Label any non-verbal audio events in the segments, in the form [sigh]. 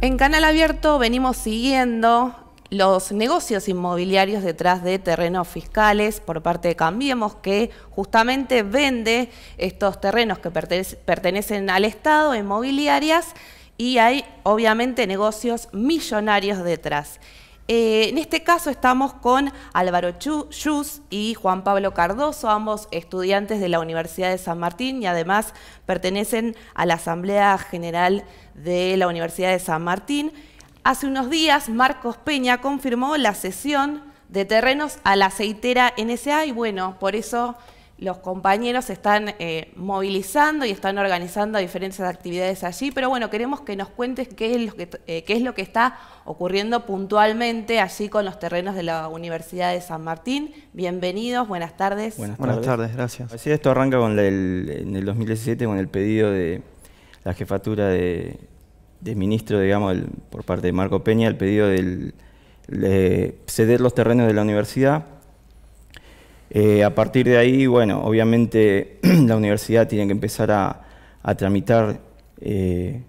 En Canal Abierto venimos siguiendo los negocios inmobiliarios detrás de terrenos fiscales por parte de Cambiemos, que justamente vende estos terrenos que pertenecen al Estado, inmobiliarias, y hay obviamente negocios millonarios detrás. Eh, en este caso estamos con Álvaro Yus y Juan Pablo Cardoso, ambos estudiantes de la Universidad de San Martín y además pertenecen a la Asamblea General de la Universidad de San Martín. Hace unos días Marcos Peña confirmó la cesión de terrenos a la aceitera NSA y bueno, por eso los compañeros están eh, movilizando y están organizando diferentes actividades allí, pero bueno, queremos que nos cuentes qué es lo que, eh, es lo que está ocurriendo puntualmente allí con los terrenos de la Universidad de San Martín. Bienvenidos, buenas tardes. Buenas tardes, gracias. Así esto arranca con el, en el 2017 con el pedido de la jefatura de, ministro, digamos, por parte de Marco Peña, el pedido del, de ceder los terrenos de la universidad eh, a partir de ahí, bueno, obviamente [clears throat] la universidad tiene que empezar a, tramitar, eh,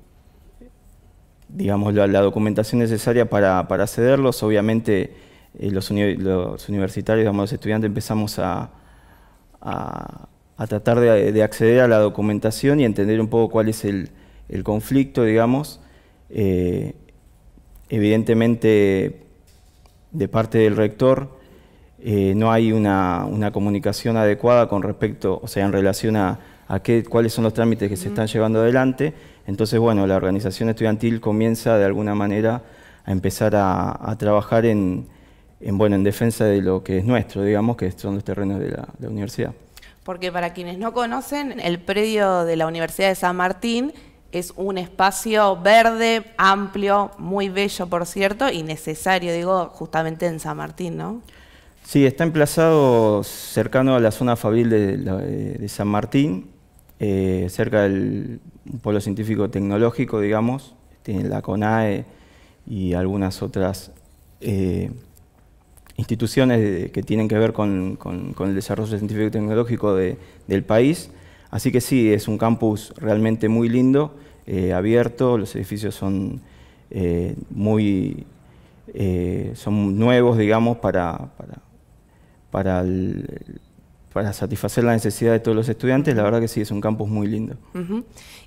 digamos, la, documentación necesaria para, accederlos. Obviamente eh, los, universitarios, digamos, los estudiantes empezamos a, tratar de, acceder a la documentación y entender un poco cuál es el, el conflicto, digamos. evidentemente, de parte del rector, eh, no hay una, comunicación adecuada con respecto, o sea, en relación a, qué, cuáles son los trámites que se están llevando adelante. Entonces, bueno, la organización estudiantil comienza de alguna manera a empezar a, trabajar en, en, bueno, en defensa de lo que es nuestro, digamos, que son los terrenos de la, la universidad. Porque para quienes no conocen, el predio de la Universidad de San Martín es un espacio verde, amplio, muy bello, por cierto, y necesario, digo, justamente en San Martín, ¿no? Sí, está emplazado cercano a la zona fabril eh, de, San Martín, eh, cerca del polo científico tecnológico, digamos, tiene este, la CONAE y algunas otras eh, instituciones que tienen que ver con, el desarrollo científico y tecnológico del país. Así que sí, es un campus realmente muy lindo, abierto, los edificios son muy son nuevos, digamos, para para, para satisfacer la necesidad de todos los estudiantes, la verdad que sí, es un campus muy lindo.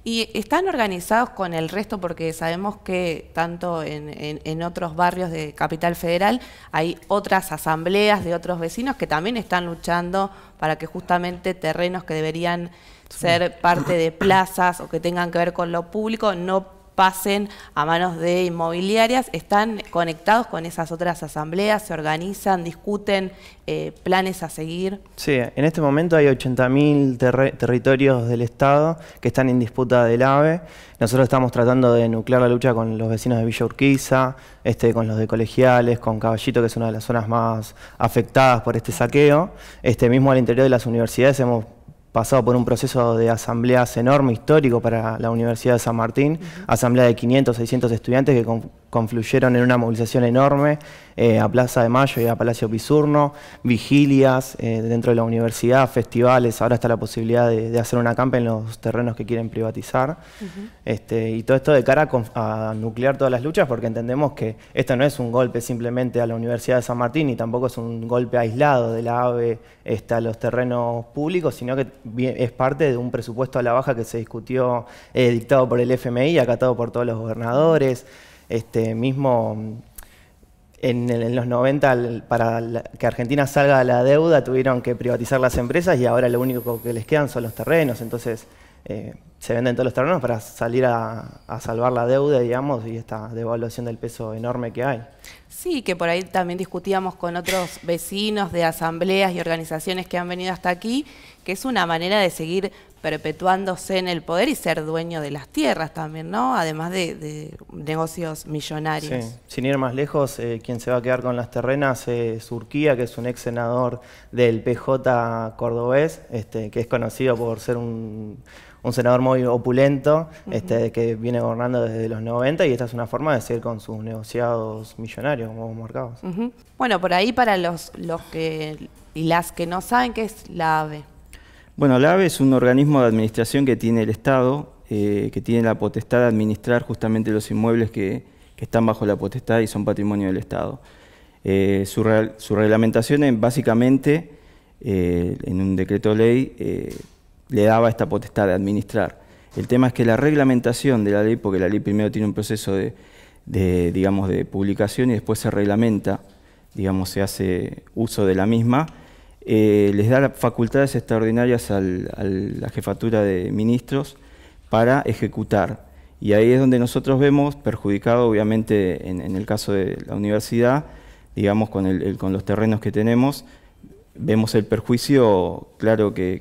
¿Y están organizados con el resto? Porque sabemos que tanto en, otros barrios de Capital Federal hay otras asambleas de otros vecinos que también están luchando para que justamente terrenos que deberían ser parte de plazas o que tengan que ver con lo público no pasen a manos de inmobiliarias, están conectados con esas otras asambleas, se organizan, discuten eh, planes a seguir. Sí, en este momento hay 80.000 territorios del Estado que están en disputa del AVE. Nosotros estamos tratando de nuclear la lucha con los vecinos de Villa Urquiza, este, con los de Colegiales, con Caballito, que es una de las zonas más afectadas por este saqueo. Este, mismo al interior de las universidades hemos pasado por un proceso de asambleas enorme, histórico para la Universidad de San Martín, asamblea de 500, 600 estudiantes que con, confluyeron en una movilización enorme eh, a Plaza de Mayo y a Palacio Pisurno, vigilias eh, dentro de la universidad, festivales, ahora está la posibilidad de, hacer una campa en los terrenos que quieren privatizar. Este, y todo esto de cara a, nuclear todas las luchas porque entendemos que esto no es un golpe simplemente a la Universidad de San Martín y tampoco es un golpe aislado de la AVE este, a los terrenos públicos, sino que es parte de un presupuesto a la baja que se discutió eh, dictado por el FMI, acatado por todos los gobernadores. Este mismo en, los 90, para que Argentina salga de la deuda, tuvieron que privatizar las empresas y ahora lo único que les quedan son los terrenos. Entonces, eh, se venden todos los terrenos para salir a, a, salvar la deuda, digamos, y esta devaluación del peso enorme que hay. Sí, que por ahí también discutíamos con otros vecinos de asambleas y organizaciones que han venido hasta aquí, que es una manera de seguir perpetuándose en el poder y ser dueño de las tierras también, ¿no? Además de, negocios millonarios. Sí. Sin ir más lejos, eh, quien se va a quedar con las terrenas es Urquía, que es un ex senador del PJ cordobés, este, que es conocido por ser un, senador muy opulento, este, que viene gobernando desde los 90 y esta es una forma de seguir con sus negociados millonarios, como vos Bueno, por ahí para los, los que y las que no saben qué es la AVE. Bueno, la AVE es un organismo de administración que tiene el Estado, eh, que tiene la potestad de administrar justamente los inmuebles que, están bajo la potestad y son patrimonio del Estado. Eh, su, reglamentación es básicamente, eh, en un decreto ley, le daba esta potestad de administrar. El tema es que la reglamentación de la ley, porque la ley primero tiene un proceso de, de digamos, de publicación y después se reglamenta, digamos, se hace uso de la misma, eh, les da facultades extraordinarias a la jefatura de ministros para ejecutar. Y ahí es donde nosotros vemos perjudicado, obviamente, en, el caso de la universidad, digamos, con, con los terrenos que tenemos, vemos el perjuicio, claro, que,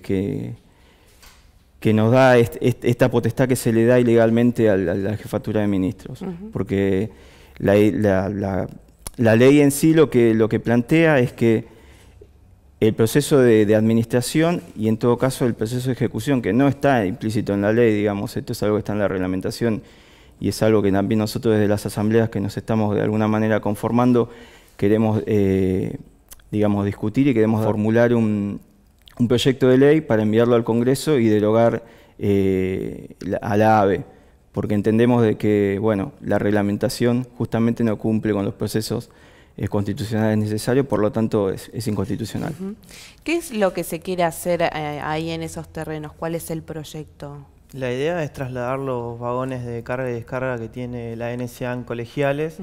que, nos da esta potestad que se le da ilegalmente a la, jefatura de ministros. Porque la, la, ley en sí lo que, lo que plantea es que el proceso de, administración y en todo caso el proceso de ejecución, que no está implícito en la ley, digamos, esto es algo que está en la reglamentación y es algo que también nosotros desde las asambleas que nos estamos de alguna manera conformando queremos, eh, digamos, discutir y queremos formular un, proyecto de ley para enviarlo al Congreso y derogar eh, a la AVE, porque entendemos de que, bueno, la reglamentación justamente no cumple con los procesos es constitucional es necesario, por lo tanto es, inconstitucional. ¿Qué es lo que se quiere hacer eh, ahí en esos terrenos? ¿Cuál es el proyecto? La idea es trasladar los vagones de carga y descarga que tiene la NSA en colegiales,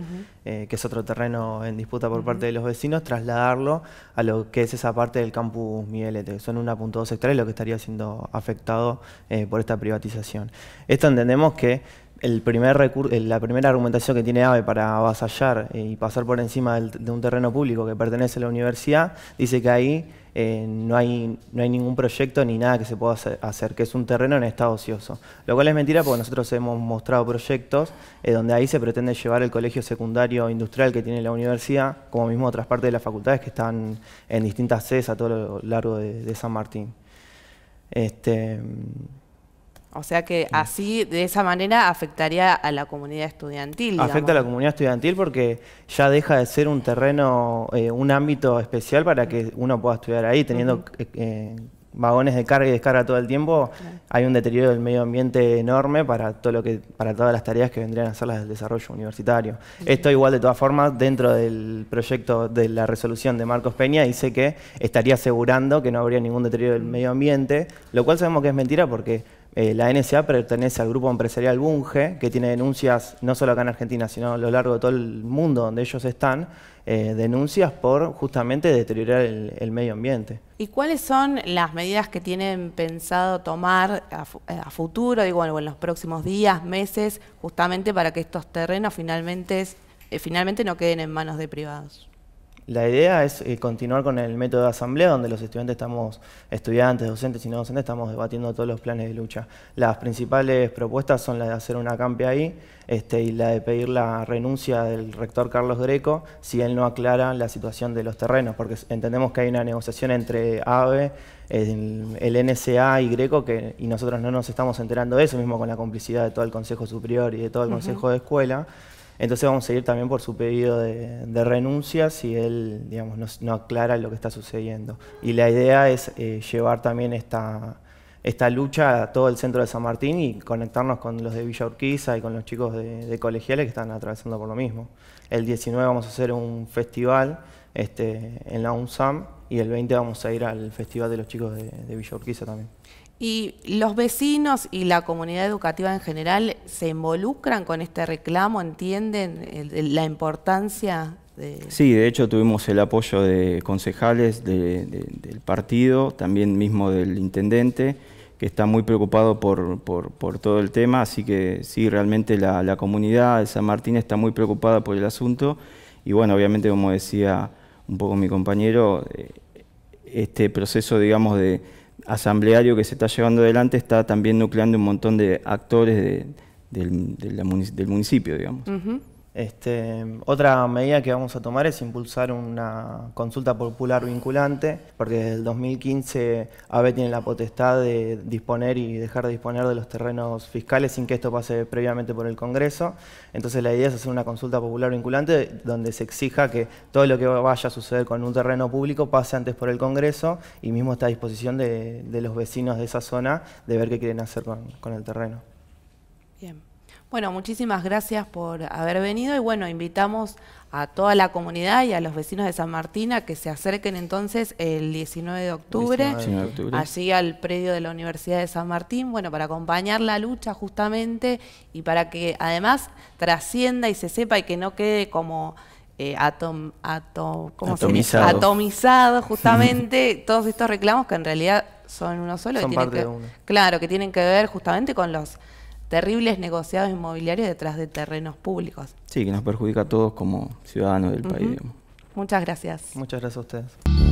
eh, que es otro terreno en disputa por parte de los vecinos, trasladarlo a lo que es esa parte del campus Mielete, que son 1.2 hectáreas, lo que estaría siendo afectado eh, por esta privatización. Esto entendemos que la primera argumentación que tiene AVE para avasallar eh, y pasar por encima de un terreno público que pertenece a la universidad, dice que ahí eh, no, hay, ningún proyecto ni nada que se pueda hacer, que es un terreno en estado ocioso. Lo cual es mentira porque nosotros hemos mostrado proyectos eh, donde ahí se pretende llevar el colegio secundario industrial que tiene la universidad, como mismo otras partes de las facultades que están en distintas sedes a todo lo largo de, San Martín. Este, o sea que así, de esa manera, afectaría a la comunidad estudiantil. Afecta a la comunidad estudiantil porque ya deja de ser un terreno, eh, un ámbito especial para que uno pueda estudiar ahí, teniendo eh, eh, vagones de carga y descarga todo el tiempo, hay un deterioro del medio ambiente enorme para todo lo que, para todas las tareas que vendrían a ser las del desarrollo universitario. Esto igual de todas formas, dentro del proyecto de la resolución de Marcos Peña, dice que estaría asegurando que no habría ningún deterioro del medio ambiente, lo cual sabemos que es mentira porque eh, la NSA pertenece al grupo empresarial Bunge, que tiene denuncias no solo acá en Argentina, sino a lo largo de todo el mundo donde ellos están, eh, denuncias por justamente deteriorar el, medio ambiente. ¿Y cuáles son las medidas que tienen pensado tomar a, eh, futuro, digo, en los próximos días, meses, justamente para que estos terrenos finalmente, finalmente no queden en manos de privados? La idea es eh, continuar con el método de asamblea, donde los estudiantes estamos, estudiantes, docentes y no docentes, estamos debatiendo todos los planes de lucha. Las principales propuestas son la de hacer una campe ahí este, y la de pedir la renuncia del rector Carlos Greco si él no aclara la situación de los terrenos, porque entendemos que hay una negociación entre AVE, el, NSA y Greco, que, y nosotros no nos estamos enterando de eso, mismo con la complicidad de todo el Consejo Superior y de todo el Consejo de Escuela. Entonces vamos a seguir también por su pedido de, renuncia si él digamos, no, aclara lo que está sucediendo. Y la idea es eh, llevar también esta, lucha a todo el centro de San Martín y conectarnos con los de Villa Urquiza y con los chicos de, colegiales que están atravesando por lo mismo. El 19 vamos a hacer un festival este, en la UNSAM y el 20 vamos a ir al festival de los chicos de, de Villa Urquiza también. Y los vecinos y la comunidad educativa en general se involucran con este reclamo, entienden eh, la importancia de... Sí, de hecho tuvimos el apoyo de concejales del partido, también mismo del intendente, que está muy preocupado por, todo el tema, así que sí, realmente la comunidad de San Martín está muy preocupada por el asunto y bueno, obviamente como decía un poco mi compañero, eh, este proceso, digamos, de asambleario que se está llevando adelante está también nucleando un montón de actores del, municipio, digamos. Este, otra medida que vamos a tomar es impulsar una consulta popular vinculante, porque desde el 2015 AB tiene la potestad de disponer y dejar de disponer de los terrenos fiscales sin que esto pase previamente por el Congreso. Entonces la idea es hacer una consulta popular vinculante donde se exija que todo lo que vaya a suceder con un terreno público pase antes por el Congreso y mismo está a disposición de, los vecinos de esa zona de ver qué quieren hacer con, con el terreno. Bien. Bueno, muchísimas gracias por haber venido y bueno, invitamos a toda la comunidad y a los vecinos de San Martín a que se acerquen entonces el 19 de octubre, allí al predio de la Universidad de San Martín, bueno, para acompañar la lucha justamente y para que además trascienda y se sepa y que no quede como eh, atom, atom, atomizado. [laughs] justamente todos estos reclamos que en realidad son uno solo. Son Claro, que tienen que ver justamente con los terribles negociados inmobiliarios detrás de terrenos públicos. Sí, que nos perjudica a todos como ciudadanos del país. Muchas gracias. Muchas gracias a ustedes.